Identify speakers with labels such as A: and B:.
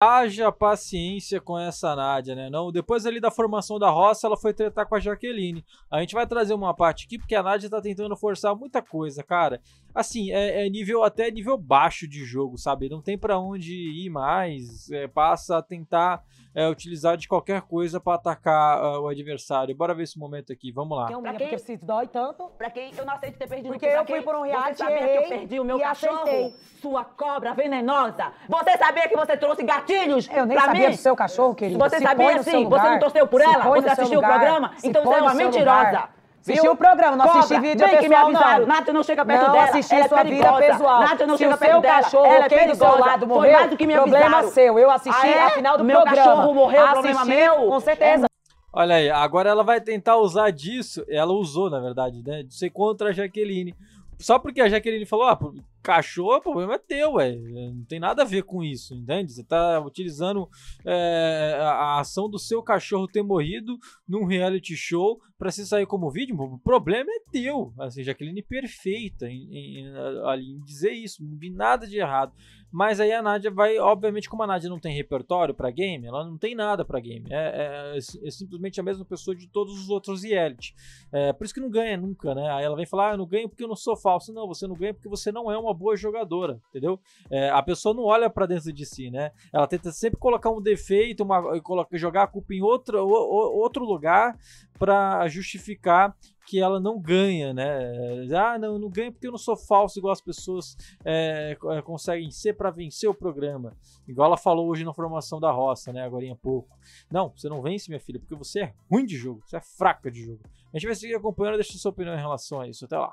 A: Haja paciência com essa Nádia, né? Não, depois ali da formação da roça, ela foi tretar com a Jaqueline. A gente vai trazer uma parte aqui, porque a Nádia tá tentando forçar muita coisa, cara assim, é, é, nível até nível baixo de jogo, sabe? Não tem para onde ir mais, é, passa a tentar é, utilizar de qualquer coisa para atacar uh, o adversário. Bora ver esse momento aqui, vamos lá. Então, pra quem porque
B: se dói tanto? Pra quem eu não aceito ter perdido Porque eu fui por um reality você errei, que eu perdi o meu cachorro, aceitei. sua cobra venenosa. Você sabia que você trouxe gatilhos Eu nem pra sabia mim? do seu cachorro, querido. Você se sabia sim? você não torceu por se ela, você assistiu lugar, o programa, então você é uma mentirosa. Lugar. Assistiu Viu? o programa, não Cobra. assisti vídeo Bem é pessoal, que me avisaram, não. Nata não chega perto não dela, assisti é sua é vida pessoal. Nata não Se chega perto dela, cachorro, ela é perigosa. Do seu lado morreu, Foi mais do que me problema avisaram. seu, eu assisti ah, é? a final do meu programa. Meu cachorro morreu, assisti, problema meu. Com certeza. É.
A: Olha aí, agora ela vai tentar usar disso, ela usou na verdade, né, de ser contra a Jaqueline só porque a Jaqueline falou, ah, cachorro, o problema é teu, ué. Não tem nada a ver com isso, entende? Você tá utilizando é, a ação do seu cachorro ter morrido num reality show para se sair como vítima. O problema é teu. Assim, Jaqueline perfeita em, em, em, em dizer isso. Não vi nada de errado. Mas aí a Nádia vai, obviamente, como a Nádia não tem repertório para game, ela não tem nada para game. É, é, é, é, simplesmente a mesma pessoa de todos os outros reality. É, por isso que não ganha nunca, né? Aí ela vem falar, ah, eu não ganho porque eu não sou falso. Não, você não ganha porque você não é uma boa jogadora, entendeu? É, a pessoa não olha para dentro de si, né? Ela tenta sempre colocar um defeito, uma, jogar a culpa em outro o, outro lugar para justificar que ela não ganha, né? Ah, não, não ganha porque eu não sou falso igual as pessoas é, é conseguem ser para vencer o programa. Igual ela falou hoje na formação da roça, né? Agora em pouco. Não, você não vence, minha filha, porque você é ruim de jogo, você é fraca de jogo. A gente vai seguir acompanhando, deixa sua opinião em relação a isso. Até lá.